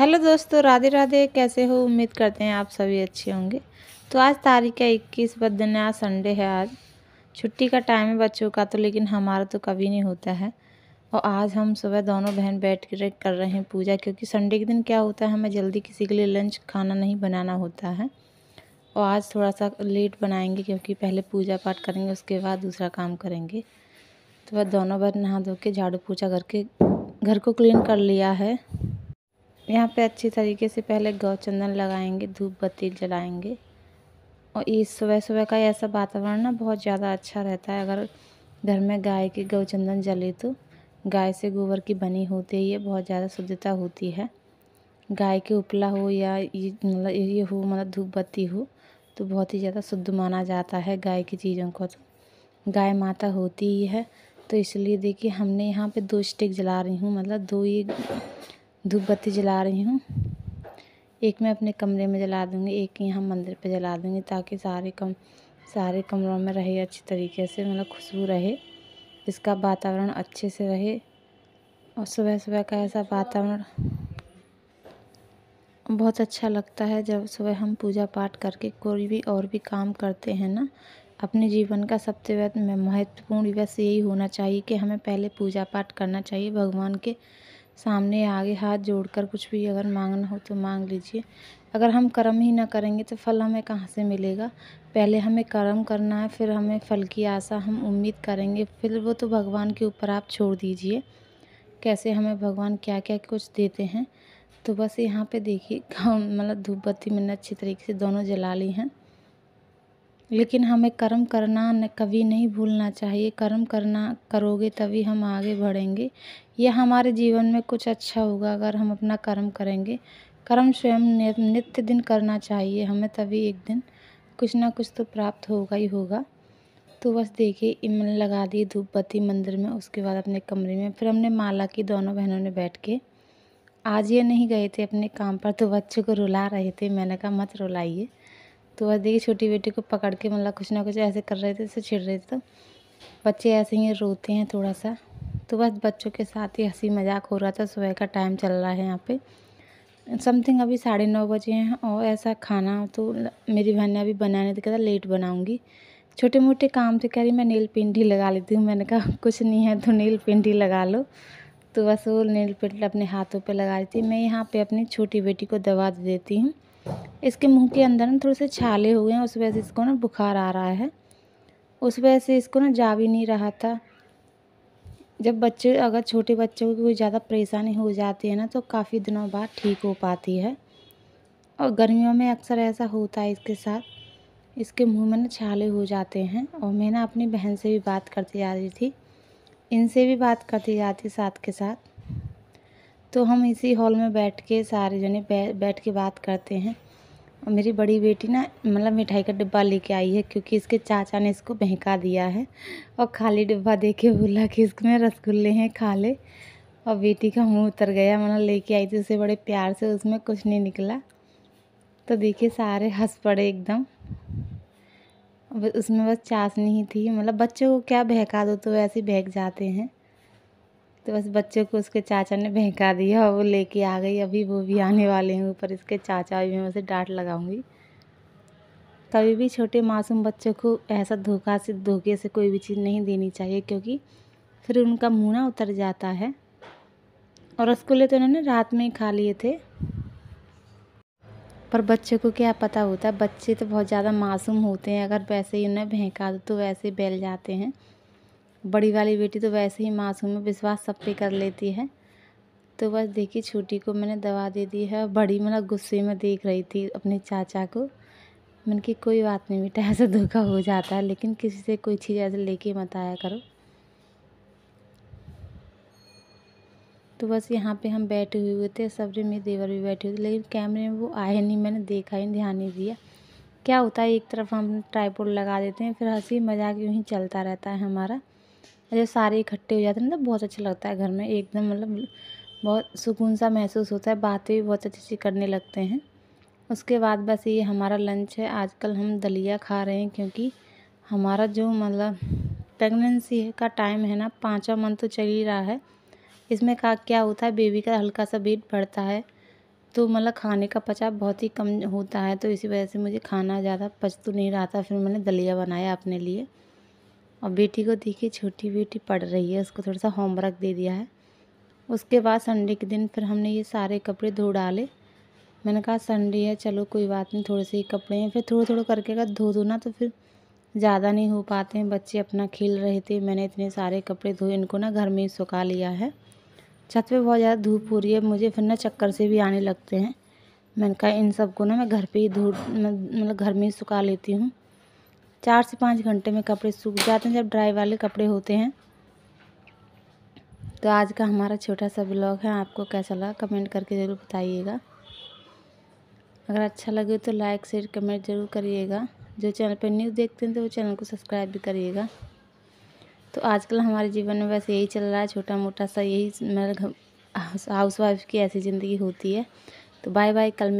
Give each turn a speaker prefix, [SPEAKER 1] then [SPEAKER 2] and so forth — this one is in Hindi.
[SPEAKER 1] हेलो दोस्तों राधे राधे कैसे हो उम्मीद करते हैं आप सभी अच्छे होंगे तो आज तारीख है इक्कीस बद्रीनाथ संडे है आज छुट्टी का टाइम है बच्चों का तो लेकिन हमारा तो कभी नहीं होता है और आज हम सुबह दोनों बहन बैठ कर कर रहे हैं पूजा क्योंकि संडे के दिन क्या होता है हमें जल्दी किसी के लिए लंच खाना नहीं बनाना होता है और आज थोड़ा सा लेट बनाएंगे क्योंकि पहले पूजा पाठ करेंगे उसके बाद दूसरा काम करेंगे तो वह दोनों बहन नहा धो के झाड़ू पूछा करके घर को क्लीन कर लिया है यहाँ पे अच्छी तरीके से पहले गौ चंदन लगाएंगे धूप बत्ती जलाएंगे और इस सुबह सुबह का ऐसा वातावरण ना बहुत ज़्यादा अच्छा रहता है अगर घर में गाय की गौ चंदन जले तो गाय से गोबर की बनी होती है ये बहुत ज़्यादा शुद्धता होती है गाय के उपला हो या ये मतलब ये हो मतलब धूप बत्ती हो तो बहुत ही ज़्यादा शुद्ध माना जाता है गाय की चीज़ों को तो गाय माता होती ही है तो इसलिए देखिए हमने यहाँ पे दो स्टिक जला रही हूँ मतलब दो ये धूप बत्ती जला रही हूँ एक मैं अपने कमरे में जला दूँगी एक यहाँ मंदिर पे जला दूँगी ताकि सारे कम सारे कमरों में रहे अच्छी तरीके से मतलब खुशबू रहे इसका वातावरण अच्छे से रहे और सुबह सुबह का ऐसा वातावरण बहुत अच्छा लगता है जब सुबह हम पूजा पाठ करके कोई भी और भी काम करते हैं ना अपने जीवन का सबसे महत्वपूर्ण बस यही होना चाहिए कि हमें पहले पूजा पाठ करना चाहिए भगवान के सामने आगे हाथ जोड़कर कुछ भी अगर मांगना हो तो मांग लीजिए अगर हम कर्म ही ना करेंगे तो फल हमें कहाँ से मिलेगा पहले हमें कर्म करना है फिर हमें फल की आशा हम उम्मीद करेंगे फिर वो तो भगवान के ऊपर आप छोड़ दीजिए कैसे हमें भगवान क्या क्या कुछ देते हैं तो बस यहाँ पे देखिए मतलब धूप बत्ती मैंने अच्छी तरीके से दोनों जला ली हैं लेकिन हमें कर्म करना न कभी नहीं भूलना चाहिए कर्म करना करोगे तभी हम आगे बढ़ेंगे यह हमारे जीवन में कुछ अच्छा होगा अगर हम अपना कर्म करेंगे कर्म स्वयं नित्य दिन करना चाहिए हमें तभी एक दिन कुछ ना कुछ तो प्राप्त होगा ही होगा तो बस देखिए इमन लगा दी धूपबत्ती मंदिर में उसके बाद अपने कमरे में फिर हमने माला की दोनों बहनों ने बैठ के आज ये नहीं गए थे अपने काम पर तो बच्चों को रुला रहे थे मैंने कहा मत रुलाइए तो वह देखिए छोटी बेटी को पकड़ के मतलब कुछ ना कुछ ऐसे कर रहे थे इसे छिड़ रहे थे तो बच्चे ऐसे ही रोते हैं थोड़ा सा तो बस बच्चों के साथ ही हंसी मजाक हो रहा था सुबह का टाइम चल रहा है यहाँ पे समथिंग अभी साढ़े नौ बजे हैं और ऐसा खाना तो मेरी बहन ने अभी बनाने तो कहता लेट बनाऊँगी छोटे मोटे काम से कह रही मैं नील पेंट ही लगा लेती हूँ मैंने कहा कुछ नहीं है तो नील पेंट ही लगा लो तो बस वो नील पेंट अपने हाथों पर लगा लेती मैं यहाँ पर अपनी छोटी बेटी को दवा देती हूँ इसके मुंह के अंदर ना थोड़े से छाले हुए हैं उस वजह से इसको ना बुखार आ रहा है उस वजह से इसको ना जा भी नहीं रहा था जब बच्चे अगर छोटे बच्चों को कोई ज़्यादा परेशानी हो जाती है ना तो काफ़ी दिनों बाद ठीक हो पाती है और गर्मियों में अक्सर ऐसा होता है इसके साथ इसके मुंह में ना छाले हो जाते हैं और मैं ना अपनी बहन से भी बात करती जा रही थी इनसे भी बात करती जाती साथ के साथ तो हम इसी हॉल में बैठ के सारे जने बैठ के बात करते हैं और मेरी बड़ी बेटी ना मतलब मिठाई का डिब्बा लेके आई है क्योंकि इसके चाचा ने इसको बहका दिया है और खाली डिब्बा दे के बोला कि इसमें रसगुल्ले हैं खा ले और बेटी का मुंह उतर गया मतलब लेके आई थी उसे बड़े प्यार से उसमें कुछ नहीं निकला तो देखिए सारे हंस पड़े एकदम उसमें बस चाशनी ही थी मतलब बच्चों को क्या बहका दो तो वैसे बहक जाते हैं तो बस बच्चों को उसके चाचा ने बहका दिया वो लेके आ गई अभी वो भी आने वाले हैं ऊपर इसके चाचा भी मैं उसे डांट लगाऊंगी कभी भी छोटे मासूम बच्चों को ऐसा धोखा से धोखे से कोई भी चीज़ नहीं देनी चाहिए क्योंकि फिर उनका मुँह ना उतर जाता है और रसगुल्ले तो उन्होंने रात में ही खा लिए थे पर बच्चों को क्या पता होता है बच्चे तो बहुत ज़्यादा मासूम होते हैं अगर वैसे ही उन्हें बहका दो तो वैसे बैल जाते हैं बड़ी वाली बेटी तो वैसे ही मासूम है विश्वास सब पे कर लेती है तो बस देखिए छोटी को मैंने दवा दे दी है बड़ी मतलब गुस्से में देख रही थी अपने चाचा को मैंने कि कोई बात नहीं बेटा ऐसा धोखा हो जाता है लेकिन किसी से कोई चीज़ ऐसे लेके मत आया करो तो बस यहाँ पे हम बैठे हुए हुए थे सब में मेरे देवर भी बैठे हुए थे लेकिन कैमरे में वो आए नहीं मैंने देखा ही ध्यान नहीं दिया क्या होता है एक तरफ हम ट्राईपोड लगा देते हैं फिर हंसी मजाक यूँ ही चलता रहता है हमारा जब सारे इकट्ठे हो जाते हैं ना मतलब तो बहुत अच्छा लगता है घर में एकदम मतलब बहुत सुकून सा महसूस होता है बातें भी बहुत अच्छी अच्छी करने लगते हैं उसके बाद बस ये हमारा लंच है आजकल हम दलिया खा रहे हैं क्योंकि हमारा जो मतलब प्रेगनेंसी का टाइम है ना पाँचवा मंथ तो चल ही रहा है इसमें का क्या होता है बेबी का हल्का सा वेट बढ़ता है तो मतलब खाने का पचाव बहुत ही कम होता है तो इसी वजह से मुझे खाना ज़्यादा पच तो नहीं रहा था फिर मैंने दलिया बनाया अपने लिए और बेटी को देखिए छोटी बेटी पढ़ रही है उसको थोड़ा सा होमवर्क दे दिया है उसके बाद संडे के दिन फिर हमने ये सारे कपड़े धो डाले मैंने कहा संडे है चलो कोई बात नहीं थोड़े से ही कपड़े हैं फिर थोड़ा थोड़ा करके अगर धो धो ना तो फिर ज़्यादा नहीं हो पाते हैं बच्चे अपना खेल रहे थे मैंने इतने सारे कपड़े धोए इनको ना घर में ही सुखा लिया है छत पे बहुत ज़्यादा धूप हो रही है मुझे फिर ना चक्कर से भी आने लगते हैं मैंने कहा इन सबको ना मैं घर पर ही धो मतलब घर में ही सुखा लेती हूँ चार से पाँच घंटे में कपड़े सूख जाते हैं जब ड्राई वाले कपड़े होते हैं तो आज का हमारा छोटा सा ब्लॉग है आपको कैसा लगा कमेंट करके ज़रूर बताइएगा अगर अच्छा लगे तो लाइक शेयर कमेंट ज़रूर करिएगा जो चैनल पर न्यूज़ देखते हैं तो वो चैनल को सब्सक्राइब भी करिएगा तो आजकल हमारे जीवन में बस यही चल रहा है छोटा मोटा सा यही मतलब हाउस वाइफ की ऐसी ज़िंदगी होती है तो बाय बाय कल